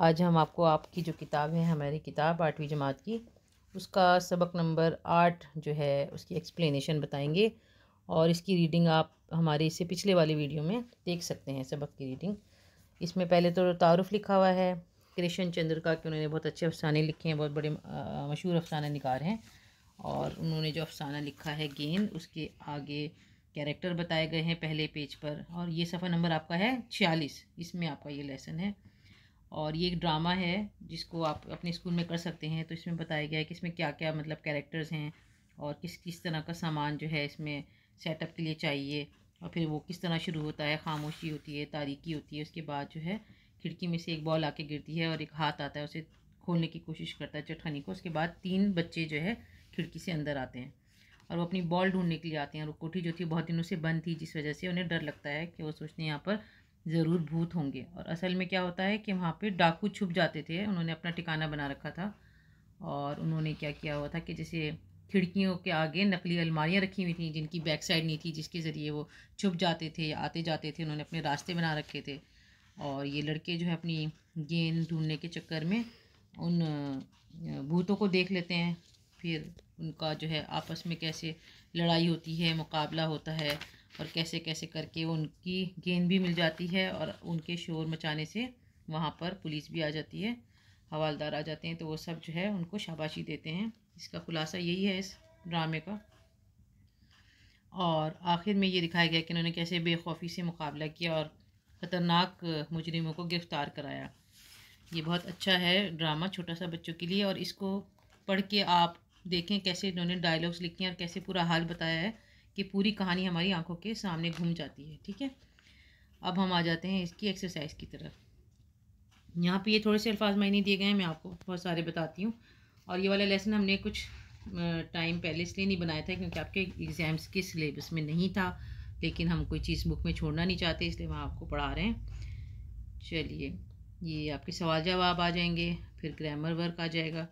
आज हम आपको आपकी जो किताब है हमारी किताब आठवीं जमात की उसका सबक नंबर आठ जो है उसकी एक्सप्लेनेशन बताएंगे और इसकी रीडिंग आप हमारे इससे पिछले वाले वीडियो में देख सकते हैं सबक की रीडिंग इसमें पहले तो तारफ़ लिखा हुआ है कृष्ण चंद्र का कि उन्होंने बहुत अच्छे अफसाने लिखे हैं बहुत बड़े मशहूर अफसाना निकार हैं और उन्होंने जो अफसाना लिखा है गेंद उसके आगे कैरेक्टर बताए गए हैं पहले पेज पर और ये सफ़र नंबर आपका है छियालीस इसमें आपका ये लेसन है और ये एक ड्रामा है जिसको आप अपने स्कूल में कर सकते हैं तो इसमें बताया गया है कि इसमें क्या क्या मतलब कैरेक्टर्स हैं और किस किस तरह का सामान जो है इसमें सेटअप के लिए चाहिए और फिर वो किस तरह शुरू होता है खामोशी होती है तारीकी होती है उसके बाद जो है खिड़की में से एक बॉल आके गिरती है और एक हाथ आता है उसे खोलने की कोशिश करता है चटखनी को उसके बाद तीन बच्चे जो है खिड़की से अंदर आते हैं और वो अपनी बॉल ढूंढने के लिए आते हैं और कोठी जो थी बहुत दिनों से बंद थी जिस वजह से उन्हें डर लगता है कि वो सोचते हैं यहाँ पर ज़रूर भूत होंगे और असल में क्या होता है कि वहाँ पे डाकू छुप जाते थे उन्होंने अपना ठिकाना बना रखा था और उन्होंने क्या किया हुआ था कि जैसे खिड़कियों के आगे नकली अलमारियाँ रखी हुई थी जिनकी बैक साइड नहीं थी जिसके ज़रिए वो छुप जाते थे या आते जाते थे उन्होंने अपने रास्ते बना रखे थे और ये लड़के जो है अपनी गेंद ढूंढने के चक्कर में उन भूतों को देख लेते हैं फिर उनका जो है आपस में कैसे लड़ाई होती है मुकाबला होता है और कैसे कैसे करके उनकी गेंद भी मिल जाती है और उनके शोर मचाने से वहाँ पर पुलिस भी आ जाती है हवालदार आ जाते हैं तो वो सब जो है उनको शाबाशी देते हैं इसका खुलासा यही है इस ड्रामे का और आखिर में ये दिखाया गया कि उन्होंने कैसे बेखौफी से मुकाबला किया और ख़तरनाक मुजरिमों को गिरफ़्तार कराया ये बहुत अच्छा है ड्रामा छोटा सा बच्चों के लिए और इसको पढ़ के आप देखें कैसे इन्होंने डायलॉग्स लिखे हैं और कैसे पूरा हाल बताया है कि पूरी कहानी हमारी आंखों के सामने घूम जाती है ठीक है अब हम आ जाते हैं इसकी एक्सरसाइज की तरफ यहाँ पे ये थोड़े से अल्फाज मैंने दिए गए हैं मैं आपको बहुत सारे बताती हूँ और ये वाला लेसन हमने कुछ टाइम पहले इसलिए नहीं बनाया था क्योंकि आपके एग्ज़ाम्स के सिलेबस में नहीं था लेकिन हम कोई चीज़ बुक में छोड़ना नहीं चाहते इसलिए हम आपको पढ़ा रहे हैं चलिए ये आपके सवाल जवाब आ जाएंगे फिर ग्रामर वर्क आ जाएगा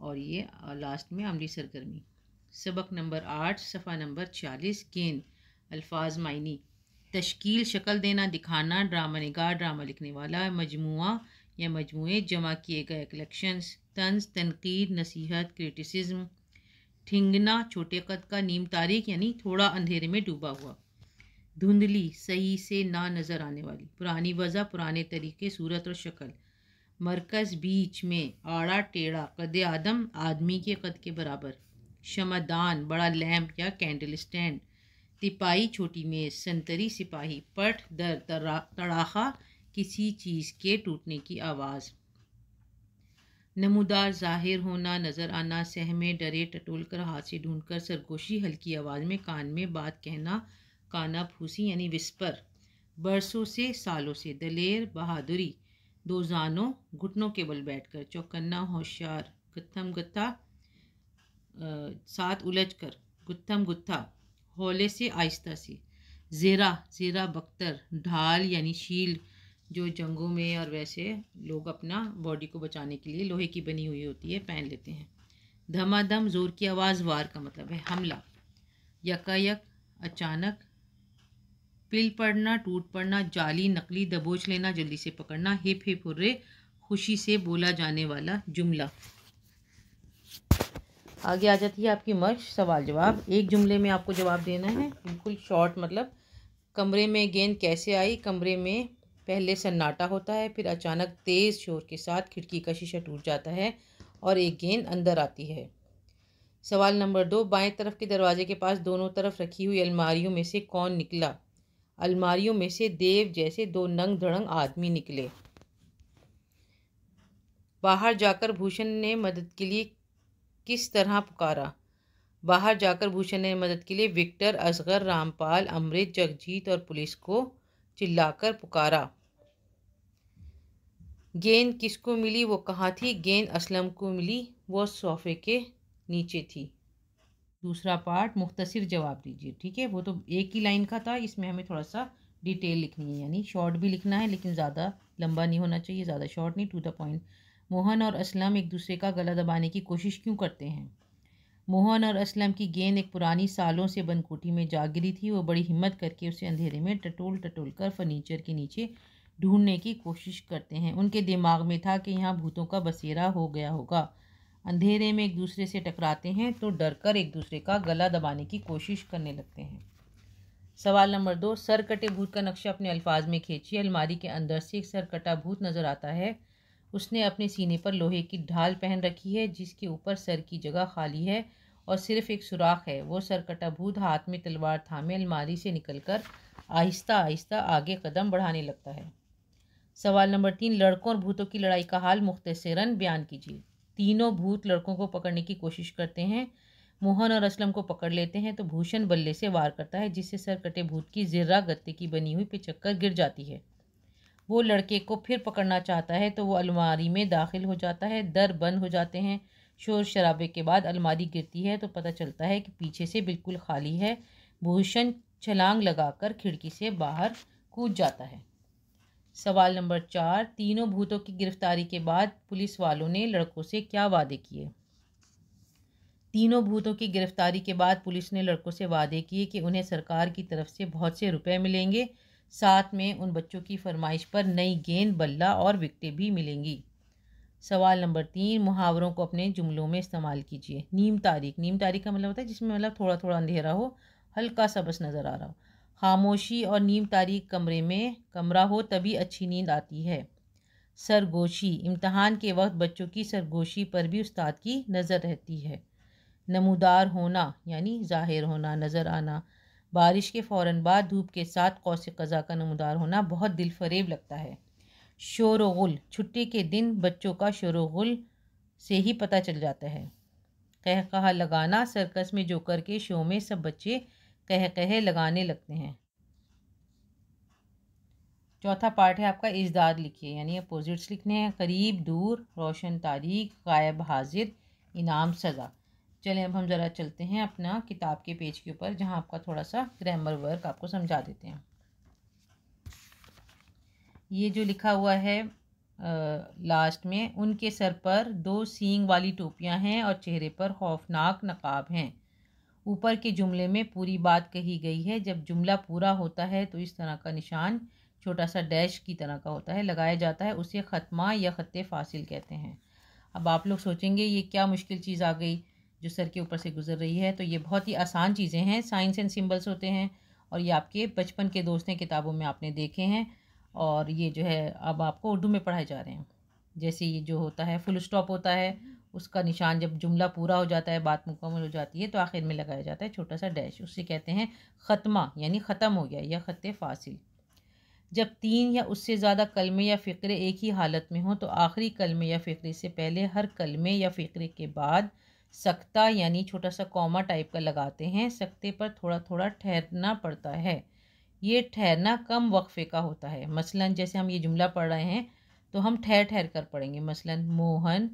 और ये लास्ट में अमली सरगर्मी सबक नंबर आठ सफ़ा नंबर चालीस गेंद अल्फाज मायनी तश्कील शक्ल देना दिखाना ड्रामा निगार ड्रामा लिखने वाला मजमु या मजमू जमा किए गए कलेक्शंस तंज तनकीद नसीहत क्रिटिसिज्म ठिंगना छोटे कद का नीम तारीख यानी थोड़ा अंधेरे में डूबा हुआ धुंधली सही से ना नज़र आने वाली पुरानी वजह पुराने तरीके सूरत और शक्ल मरकज़ बीच में आड़ा टेढ़ा कद आदम आदमी के कद के बराबर शमादान बड़ा लैम्प या कैंडल स्टैंड तिपाही छोटी मेज संतरी सिपाही पट दर तड़ाखा किसी चीज़ के टूटने की आवाज़ नमूदार जाहिर होना नज़र आना सहमे डरे टटोल कर हाथ से ढूंढ कर सरगोशी हल्की आवाज़ में कान में बात कहना काना फूसी यानी विस्पर बरसों से सालों से दलेर बहादुरी दो जानों घुटनों के बल बैठकर चौकन्ना होशियार गत्थम गत्था साथ उलझ कर गुत्थम गुत्था हौले से आहिस्ता से ज़ेरा ज़ेरा बख्तर ढाल यानी शील जो जंगों में और वैसे लोग अपना बॉडी को बचाने के लिए लोहे की बनी हुई होती है पहन लेते हैं धमाधम ज़ोर की आवाज़ वार का मतलब है हमला यकायक अचानक पिल पड़ना टूट पड़ना जाली नकली दबोच लेना जल्दी से पकड़ना हिप हिप हुर्रे खुशी से बोला जाने वाला जुमला आगे आ जाती है आपकी मश्क सवाल जवाब एक जुमले में आपको जवाब देना है बिल्कुल शॉर्ट मतलब कमरे में गेंद कैसे आई कमरे में पहले सन्नाटा होता है फिर अचानक तेज़ शोर के साथ खिड़की का शीशा टूट जाता है और एक गेंद अंदर आती है सवाल नंबर दो बाएं तरफ के दरवाजे के पास दोनों तरफ रखी हुई अलमारियों में से कौन निकला अलमारियों में से देव जैसे दो नंग धड़ंग आदमी निकले बाहर जाकर भूषण ने मदद के लिए किस तरह पुकारा बाहर जाकर भूषण ने मदद के लिए विक्टर असगर रामपाल अमृत जगजीत और पुलिस को चिल्लाकर पुकारा गेंद किसको मिली वो कहाँ थी गेंद असलम को मिली वो सोफे के नीचे थी दूसरा पार्ट मुख्तसर जवाब दीजिए ठीक है वो तो एक ही लाइन का था इसमें हमें थोड़ा सा डिटेल लिखनी है यानी शॉर्ट भी लिखना है लेकिन ज़्यादा लंबा नहीं होना चाहिए ज़्यादा शॉर्ट नहीं टू द पॉइंट मोहन और असलम एक दूसरे का गला दबाने की कोशिश क्यों करते हैं मोहन और असलम की गेंद एक पुरानी सालों से बंद कोठी में जा गिरी थी वो बड़ी हिम्मत करके उसे अंधेरे में टटोल टटोल कर फर्नीचर के नीचे ढूंढने की कोशिश करते हैं उनके दिमाग में था कि यहाँ भूतों का बसेरा हो गया होगा अंधेरे में एक दूसरे से टकराते हैं तो डर कर एक दूसरे का गला दबाने की कोशिश करने लगते हैं सवाल नंबर दो सर कटे भूत का नक्शा अपने अल्फाज में खींचिए अलमारी के अंदर से एक सर कटा भूत नज़र आता है उसने अपने सीने पर लोहे की ढाल पहन रखी है जिसके ऊपर सर की जगह खाली है और सिर्फ एक सुराख है वो सरकटा भूत हाथ में तलवार थामे अलमारी से निकलकर आहिस्ता आहिस्ता आगे कदम बढ़ाने लगता है सवाल नंबर तीन लड़कों और भूतों की लड़ाई का हाल मुख्तसरन बयान कीजिए तीनों भूत लड़कों को पकड़ने की कोशिश करते हैं मोहन और असलम को पकड़ लेते हैं तो भूषण बल्ले से वार करता है जिससे सर कटे भूत की जिर्रा गत्ते की बनी हुई पिचक्कर गिर जाती है वो लड़के को फिर पकड़ना चाहता है तो वो अलमारी में दाखिल हो जाता है दर बंद हो जाते हैं शोर शराबे के बाद अलमारी गिरती है तो पता चलता है कि पीछे से बिल्कुल खाली है भूषण छलांग लगाकर खिड़की से बाहर कूद जाता है सवाल नंबर चार तीनों भूतों की गिरफ्तारी के बाद पुलिस वालों ने लड़कों से क्या वादे किए तीनों भूतों की गिरफ्तारी के बाद पुलिस ने लड़कों से वादे किए कि उन्हें सरकार की तरफ से बहुत से रुपए मिलेंगे साथ में उन बच्चों की फरमाइश पर नई गेंद बल्ला और विकटें भी मिलेंगी सवाल नंबर तीन मुहावरों को अपने जुमलों में इस्तेमाल कीजिए नीम तारीख नीम तारीख का मतलब होता है जिसमें मतलब थोड़ा थोड़ा अंधेरा हो हल्का सा बस नज़र आ रहा हो खामोशी और नीम तारीख कमरे में कमरा हो तभी अच्छी नींद आती है सरगोशी इम्तहान के वक्त बच्चों की सरगोशी पर भी उस्ताद की नज़र रहती है नमूदार होना यानी ज़ाहिर होना नज़र आना बारिश के फ़ौर बाद धूप के साथ कौश कज़ा का नमदार होना बहुत दिल फरेब लगता है शोर गुल छुट्टी के दिन बच्चों का शोर गुल से ही पता चल जाता है कह कहा लगाना सर्कस में जोकर के शो में सब बच्चे कह कह लगाने लगते हैं चौथा पार्ट है आपका इजदाद लिखिए यानी अपोजिट्स लिखने हैं करीब दूर रोशन तारीख गायब हाजिर इनाम सज़ा चलें अब हम ज़रा चलते हैं अपना किताब के पेज के ऊपर जहाँ आपका थोड़ा सा ग्रामर वर्क आपको समझा देते हैं ये जो लिखा हुआ है लास्ट में उनके सर पर दो सींग वाली टोपियां हैं और चेहरे पर खौफनाक नकाब हैं ऊपर के जुमले में पूरी बात कही गई है जब जुमला पूरा होता है तो इस तरह का निशान छोटा सा डैश की तरह का होता है लगाया जाता है उसे ख़त्मा या ख़त फासिल कहते हैं अब आप लोग सोचेंगे ये क्या मुश्किल चीज़ आ गई जो सर के ऊपर से गुजर रही है तो ये बहुत ही आसान चीज़ें हैं साइंस एंड सिम्बल्स होते हैं और ये आपके बचपन के दोस्त हैं किताबों में आपने देखे हैं और ये जो है अब आपको उर्दू में पढ़ाए जा रहे हैं जैसे ये जो होता है फुल स्टॉप होता है उसका निशान जब जुमला पूरा हो जाता है बात मुकम्मल हो जाती है तो आखिर में लगाया जाता है छोटा सा डैश उससे कहते हैं ख़त्मा यानी ख़त्म हो गया या ख़त फासिल जब तीन या उससे ज़्यादा कलमे या फ़िक्रे एक ही हालत में हों तो आखिरी कलमे या फ़िक्रे से पहले हर कलमे या फ़िक्रे के बाद सकता यानी छोटा सा कॉमा टाइप का लगाते हैं सकते पर थोड़ा थोड़ा ठहरना पड़ता है ये ठहरना कम वक्फे का होता है मसलन जैसे हम ये जुमला पढ़ रहे हैं तो हम ठहर ठहर कर पढ़ेंगे मसलन मोहन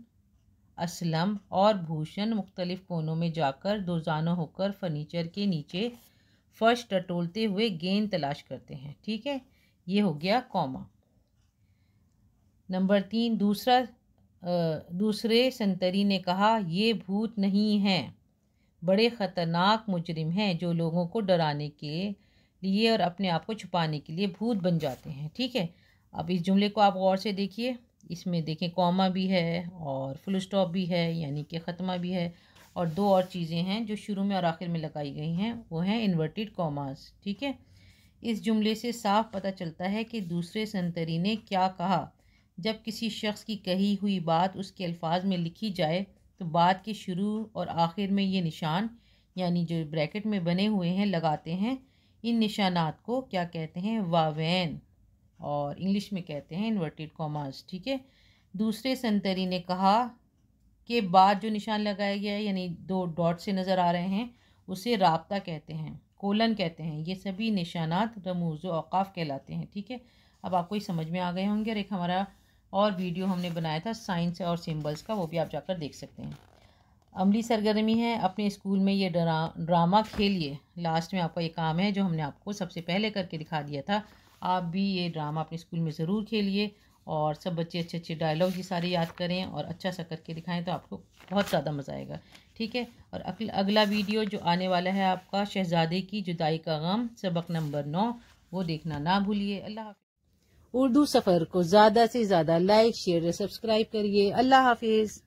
असलम और भूषण मुख्तलिफ कोनों में जाकर दोजाना होकर फर्नीचर के नीचे फर्श टटोलते हुए गेंद तलाश करते हैं ठीक है ये हो गया कॉमा नंबर तीन दूसरा दूसरे संतरी ने कहा ये भूत नहीं हैं बड़े ख़तरनाक मुजरिम हैं जो लोगों को डराने के लिए और अपने आप को छुपाने के लिए भूत बन जाते हैं ठीक है अब इस जुमले को आप गौर से देखिए इसमें देखें कॉमा भी है और फुल स्टॉप भी है यानी कि ख़त्मा भी है और दो और चीज़ें हैं जो शुरू में और आखिर में लगाई गई हैं वो हैं इन्वर्टेड कॉमास ठीक है इस जुमले से साफ पता चलता है कि दूसरे संतरी ने क्या कहा जब किसी शख्स की कही हुई बात उसके अल्फाज में लिखी जाए तो बात के शुरू और आखिर में ये निशान यानी जो ब्रैकेट में बने हुए हैं लगाते हैं इन निशानात को क्या कहते हैं वावैन और इंग्लिश में कहते हैं इन्वर्टेड कॉमास ठीक है दूसरे संतरी ने कहा कि बाद जो निशान लगाया गया है यानी दो डॉट से नज़र आ रहे हैं उसे रबता कहते हैं कोलन कहते हैं ये सभी निशानात रमूज अवकाफ़ कहलाते हैं ठीक है अब आपको ये समझ में आ गए होंगे और एक हमारा और वीडियो हमने बनाया था साइंस और सिम्बल्स का वो भी आप जाकर देख सकते हैं अमली सरगर्मी है अपने स्कूल में ये ड्रा ड्रामा खेलिए लास्ट में आपका ये काम है जो हमने आपको सबसे पहले करके दिखा दिया था आप भी ये ड्रामा अपने स्कूल में ज़रूर खेलिए और सब बच्चे अच्छे अच्छे डायलॉग ये सारे याद करें और अच्छा सा करके दिखाएं तो आपको बहुत ज़्यादा मज़ा आएगा ठीक है और अगला वीडियो जो आने वाला है आपका शहजादे की जुदाई का गम सबक नंबर नौ वो देखना ना भूलिए अल्लाह उर्दू सफर को ज्यादा से ज्यादा लाइक शेयर सब्सक्राइब करिए अल्लाह हाफिज